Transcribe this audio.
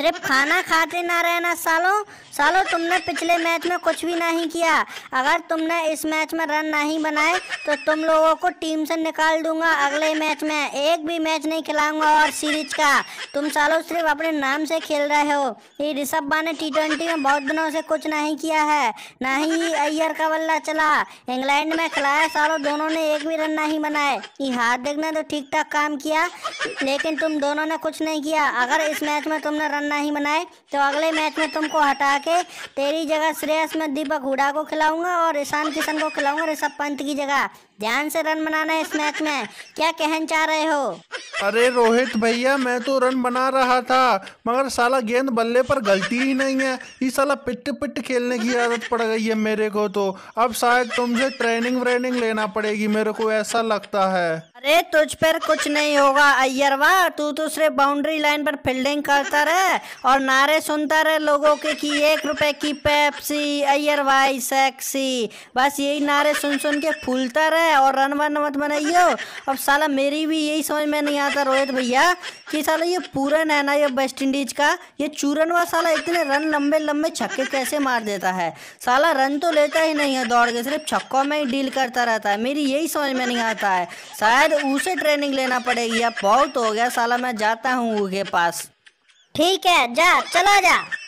सिर्फ खाना खाते ना रहना सालो सालो तुमने पिछले मैच में कुछ भी नहीं किया अगर तुमने इस मैच में रन नहीं बनाए तो तुम लोगों को टीम से निकाल दूंगा अगले मैच में एक भी मैच नहीं खिलाऊंगा और सीरीज का तुम सालो सिर्फ अपने नाम से खेल रहे हो ये ऋषभ बा ने टी ट्वेंटी में बहुत दिनों से कुछ नहीं किया है ना ही अय्यर का बल्ला चला इंग्लैंड में खिलाया सालों दोनों ने एक भी रन नहीं बनाए ये हाथ देखने तो ठीक ठाक काम किया लेकिन तुम दोनों ने कुछ नहीं किया अगर इस मैच में तुमने रन नहीं बनाए तो अगले मैच में तुमको हटा के तेरी जगह श्रेयस में दीपक हुडा को खिलाऊंगा और ईशान किशन को खिलाऊंगा ऋषभ पंत की जगह ध्यान से रन बनाना है इस मैच में क्या कहन चाह रहे हो अरे रोहित भैया मैं तो रन बना रहा था मगर साला गेंद बल्ले पर गलती ही नहीं है ये साला पिट पिट खेलने की आदत पड़ गई है मेरे को तो अब शायद तुमसे ट्रेनिंग व्रेनिंग लेना पड़ेगी मेरे को ऐसा लगता है अरे तुझ पर कुछ नहीं होगा वाह तू तो सिर्फ बाउंड्री लाइन पर फील्डिंग करता रहे और नारे सुनता रहे लोगों के कि एक रुपए की पेप्सी वाई सेक्सी बस यही नारे सुन सुन के फूलता रहे और रन वन मत बनाइयो अब साला मेरी भी यही समझ में नहीं आता रोहित भैया कि साला ये पूरन है ना ये वेस्ट इंडीज का ये चूरन वा साला इतने रन लंबे लंबे छक्के कैसे मार देता है साला रन तो लेता ही नहीं है दौड़ के सिर्फ छक्कों में ही डील करता रहता है मेरी यही समझ में नहीं आता है शायद फिर उसे ट्रेनिंग लेना पड़ेगी अब बहुत हो गया साला मैं जाता हूँ उसके पास ठीक है जा चला जा